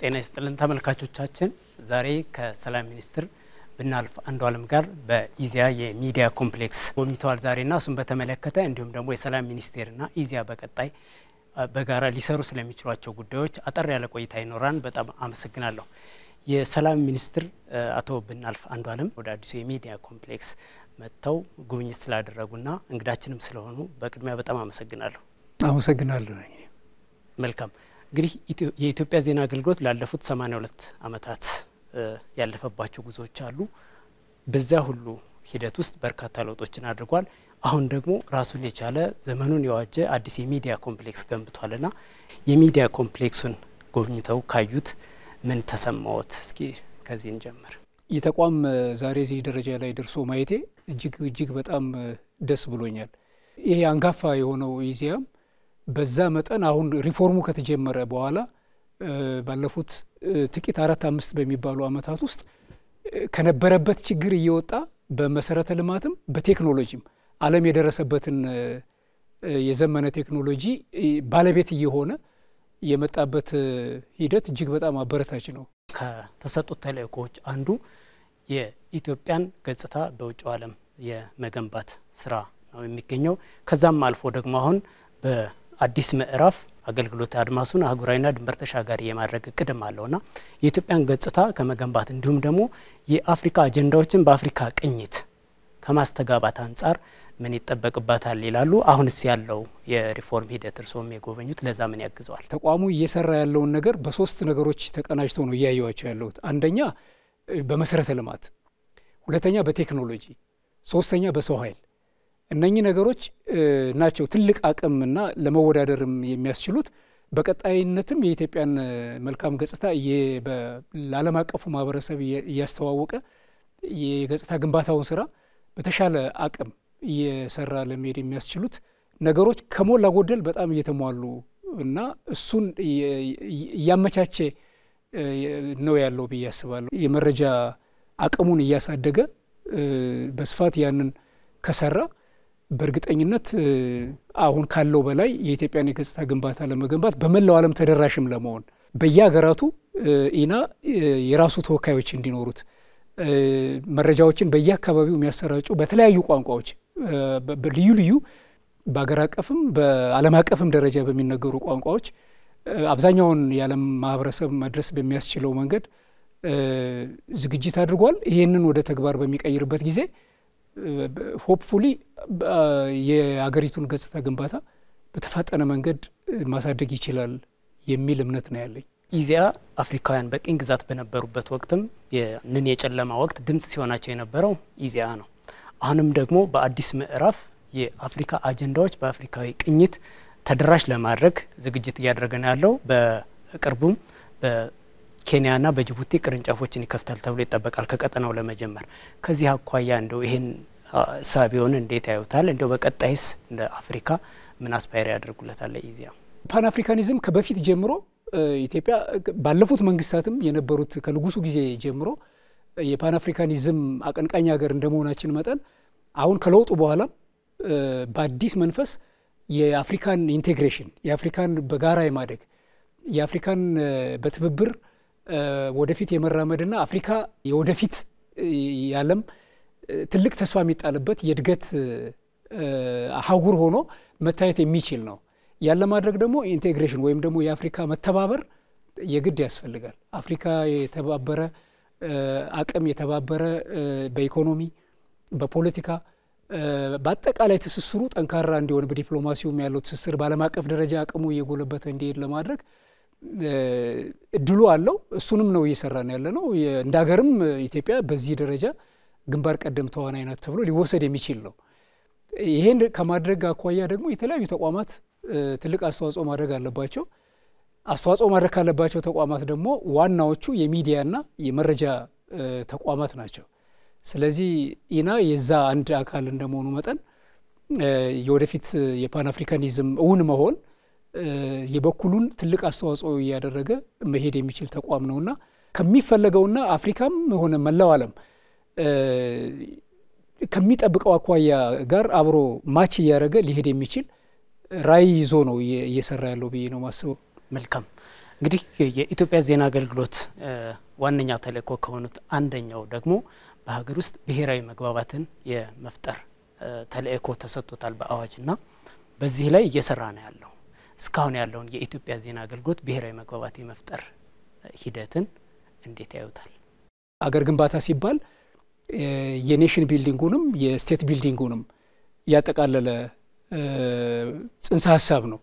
ጤና ይስጥልን ተመልካቾቻችን፣ ዛሬ ከሰላም ሚኒስትር ብናልፍ አንዱ አለም ጋር በኢዚያ የሚዲያ ኮምፕሌክስ ጎብኝተዋል ዛሬና እሱን በተመለከተ እንዲሁም ደግሞ የሰላም ሚኒስቴርና ኢዚያ በቀጣይ በጋራ ሊሰሩ ስለሚችሏቸው ጉዳዮች አጠር ያለ ቆይታ ይኖራን። በጣም አመሰግናለሁ። የሰላም ሚኒስትር አቶ ብናልፍ አለም ወደ አዲሱ የሚዲያ ኮምፕሌክስ መጥተው ጉብኝት ስላደረጉና እንግዳችንም ስለሆኑ በቅድሚያ በጣም አመሰግናለሁ። አመሰግናለሁ። መልካም እንግዲህ የኢትዮጵያ ዜና አገልግሎት ላለፉት 82 ዓመታት ያለፈባቸው ጉዞዎች አሉ። በዚያ ሁሉ ሂደት ውስጥ በርካታ ለውጦችን አድርጓል። አሁን ደግሞ ራሱን የቻለ ዘመኑን የዋጀ አዲስ የሚዲያ ኮምፕሌክስ ገንብቷልና የሚዲያ ኮምፕሌክሱን ጎብኝተው ካዩት ምን ተሰማዎት? እስኪ ከዚህ እንጀምር። ይህ ተቋም ዛሬ እዚህ ደረጃ ላይ ደርሶ ማየቴ እጅግ እጅግ በጣም ደስ ብሎኛል። ይሄ አንጋፋ የሆነው ኢዜአም በዛ መጠን አሁን ሪፎርሙ ከተጀመረ በኋላ ባለፉት ጥቂት አራት አምስት በሚባሉ አመታት ውስጥ ከነበረበት ችግር እየወጣ በመሰረተ ልማትም በቴክኖሎጂም ዓለም የደረሰበትን የዘመነ ቴክኖሎጂ ባለቤት እየሆነ የመጣበት ሂደት እጅግ በጣም አበረታች ነው። ከተሰጡት ተልእኮዎች አንዱ የኢትዮጵያን ገጽታ በውጭ ዓለም የመገንባት ስራ ነው የሚገኘው። ከዛም አልፎ ደግሞ አሁን አዲስ ምዕራፍ አገልግሎት አድማሱን አህጉራዊና ድንበር ተሻጋሪ የማድረግ እቅድም አለውና የኢትዮጵያን ገጽታ ከመገንባት እንዲሁም ደግሞ የአፍሪካ አጀንዳዎችን በአፍሪካ ቅኝት ከማስተጋባት አንጻር ምን ይጠበቅባታል ይላሉ። አሁንስ ያለው የሪፎርም ሂደት እርስዎም የጎበኙት ለዛ ምን ያግዘዋል? ተቋሙ እየሰራ ያለውን ነገር በሶስት ነገሮች ተቀናጅቶ ነው እያየዋቸው ያለሁት። አንደኛ በመሰረተ ልማት፣ ሁለተኛ በቴክኖሎጂ፣ ሶስተኛ በሰው ኃይል እነኚህ ነገሮች ናቸው ትልቅ አቅምና ለመወዳደርም የሚያስችሉት በቀጣይነትም የኢትዮጵያን መልካም ገጽታ ለዓለም አቀፉ ማህበረሰብ እያስተዋወቀ የገጽታ ግንባታውን ስራ በተሻለ አቅም እየሰራ ለመሄድ የሚያስችሉት ነገሮች ከሞላ ጎደል በጣም እየተሟሉ እና እሱን እያመቻቸ ነው ያለው ብዬ አስባለሁ። የመረጃ አቅሙን እያሳደገ በስፋት ያንን ከሰራ በእርግጠኝነት አሁን ካለው በላይ የኢትዮጵያን የገጽታ ግንባታ ለመገንባት በመላው ዓለም ተደራሽም ለመሆን በየሀገራቱ ኢና የራሱ ተወካዮች እንዲኖሩት መረጃዎችን በየአካባቢው የሚያሰራጩ በተለያዩ ቋንቋዎች ልዩ ልዩ በሀገር አቀፍም በዓለም አቀፍም ደረጃ በሚነገሩ ቋንቋዎች አብዛኛውን የዓለም ማህበረሰብ መድረስ በሚያስችለው መንገድ ዝግጅት አድርጓል። ይህንን ወደ ተግባር በሚቀይርበት ጊዜ ሆፕፉሊ የአገሪቱን ገጽታ ግንባታ በተፋጠነ መንገድ ማሳደግ ይችላል የሚል እምነት ነው ያለኝ። ኢዜአ አፍሪካውያን በቅኝ ግዛት በነበሩበት ወቅትም ንን የጨለማ ወቅት ድምፅ ሲሆናቸው የነበረው ኢዜአ ነው። አሁንም ደግሞ በአዲስ ምዕራፍ የአፍሪካ አጀንዳዎች በአፍሪካዊ ቅኝት ተደራሽ ለማድረግ ዝግጅት እያደረገ ነው ያለው። በቅርቡም ኬንያና በጅቡቲ ቅርንጫፎችን ይከፍታል ተብሎ ይጠበቃል ከቀጠናው ለመጀመር። ከዚህ አኳያ እንደው ይህን ሳቢዮን እንዴት ያዩታል? እንደው በቀጣይስ እንደ አፍሪካ ምን አስፓይር ያደርጉለታል? ለኢዚያ ፓን አፍሪካኒዝም ከበፊት ጀምሮ ኢትዮጵያ ባለፉት መንግስታትም የነበሩት ከንጉሱ ጊዜ ጀምሮ የፓን አፍሪካኒዝም አቀንቃኝ ሀገር እንደመሆናችን መጠን አሁን ከለውጡ በኋላም በአዲስ መንፈስ የአፍሪካን ኢንቴግሬሽን የአፍሪካን በጋራ የማደግ የአፍሪካን በትብብር ወደፊት የመራመድና አፍሪካ የወደፊት ያለም ትልቅ ተስፋ የሚጣልበት የእድገት አህጉር ሆኖ መታየት የሚችል ነው። ያን ለማድረግ ደግሞ ኢንቴግሬሽን ወይም ደግሞ የአፍሪካ መተባበር የግድ ያስፈልጋል። አፍሪካ የተባበረ አቅም የተባበረ በኢኮኖሚ በፖለቲካ በአጠቃላይ ትስስሩ ጠንካራ እንዲሆን በዲፕሎማሲውም ያለው ትስስር በዓለም አቀፍ ደረጃ አቅሙ እየጎለበተ እንዲሄድ ለማድረግ እድሉ አለው። እሱንም ነው እየሰራን ያለ ነው። እንደ ሀገርም ኢትዮጵያ በዚህ ደረጃ ግንባር ቀደም ተዋናይ ናት ተብሎ ሊወሰድ የሚችል ነው። ይሄን ከማድረግ አኳያ ደግሞ የተለያዩ ተቋማት ትልቅ አስተዋጽኦ ማድረግ አለባቸው። አስተዋጽኦ ማድረግ ካለባቸው ተቋማት ደግሞ ዋናዎቹ የሚዲያና የመረጃ ተቋማት ናቸው። ስለዚህ ኢና የዛ አንድ አካል እንደመሆኑ መጠን የወደፊት የፓን አፍሪካኒዝም እውን መሆን የበኩሉን ትልቅ አስተዋጽኦ እያደረገ መሄድ የሚችል ተቋም ነውና ከሚፈለገውና አፍሪካም ሆነ መላው ዓለም ከሚጠብቀው አኳያ ጋር አብሮ ማች እያደረገ ሊሄድ የሚችል ራዕይ ይዞ ነው እየሰራ ያለው ብዬ ነው ማስበው። መልካም እንግዲህ የኢትዮጵያ ዜና አገልግሎት ዋነኛ ተልእኮ ከሆኑት አንደኛው ደግሞ በሀገር ውስጥ ብሔራዊ መግባባትን የመፍጠር ተልእኮ ተሰጥቶታል በአዋጅና በዚህ ላይ እየሰራ ነው ያለው። እስካሁን ያለውን የኢትዮጵያ ዜና አገልግሎት ብሔራዊ መግባባት የመፍጠር ሂደትን እንዴት ያዩታል? አገር ግንባታ ሲባል የኔሽን ቢልዲንጉንም የስቴት ቢልዲንጉንም ያጠቃለለ ጽንሰ ሀሳብ ነው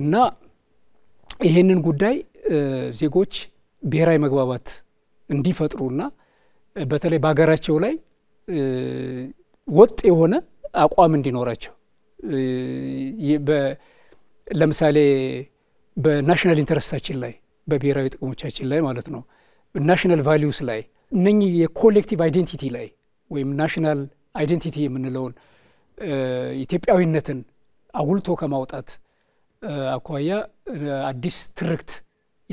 እና ይሄንን ጉዳይ ዜጎች ብሔራዊ መግባባት እንዲፈጥሩና በተለይ በሀገራቸው ላይ ወጥ የሆነ አቋም እንዲኖራቸው ለምሳሌ በናሽናል ኢንተረስታችን ላይ በብሔራዊ ጥቅሞቻችን ላይ ማለት ነው ናሽናል ቫሊዩስ ላይ እነኚህ የኮሌክቲቭ አይዴንቲቲ ላይ ወይም ናሽናል አይዴንቲቲ የምንለውን ኢትዮጵያዊነትን አጉልቶ ከማውጣት አኳያ አዲስ ትርክት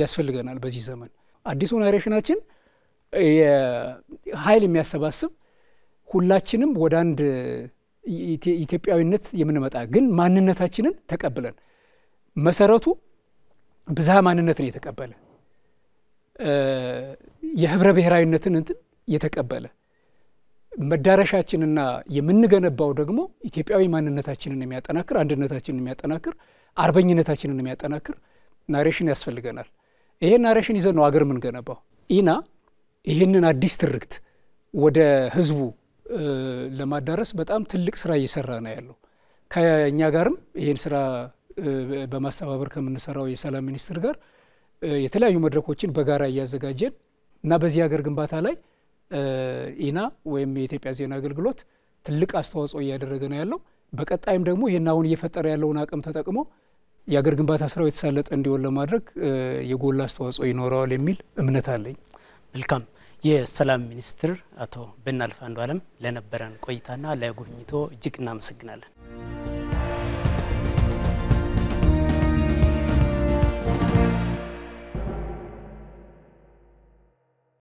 ያስፈልገናል። በዚህ ዘመን አዲሱ ናሬሽናችን ኃይል የሚያሰባስብ ሁላችንም ወደ አንድ ኢትዮጵያዊነት የምንመጣ ግን ማንነታችንን ተቀብለን መሰረቱ ብዝሃ ማንነትን የተቀበለ የህብረ ብሔራዊነትን እንትን የተቀበለ መዳረሻችንና የምንገነባው ደግሞ ኢትዮጵያዊ ማንነታችንን የሚያጠናክር አንድነታችንን የሚያጠናክር አርበኝነታችንን የሚያጠናክር ናሬሽን ያስፈልገናል። ይሄን ናሬሽን ይዘን ነው አገር የምንገነባው። ኢና ይህንን አዲስ ትርክት ወደ ህዝቡ ለማዳረስ በጣም ትልቅ ስራ እየሰራ ነው ያለው። ከእኛ ጋርም ይህን ስራ በማስተባበር ከምንሰራው የሰላም ሚኒስቴር ጋር የተለያዩ መድረኮችን በጋራ እያዘጋጀን እና በዚህ ሀገር ግንባታ ላይ ኢና ወይም የኢትዮጵያ ዜና አገልግሎት ትልቅ አስተዋጽኦ እያደረገ ነው ያለው። በቀጣይም ደግሞ ይህን አሁን እየፈጠረ ያለውን አቅም ተጠቅሞ የአገር ግንባታ ስራው የተሳለጠ እንዲሆን ለማድረግ የጎላ አስተዋጽኦ ይኖረዋል የሚል እምነት አለኝ። መልካም። የሰላም ሚኒስትር አቶ ብናልፍ አለም ለነበረን ቆይታና ለጉብኝቶ እጅግ እናመሰግናለን።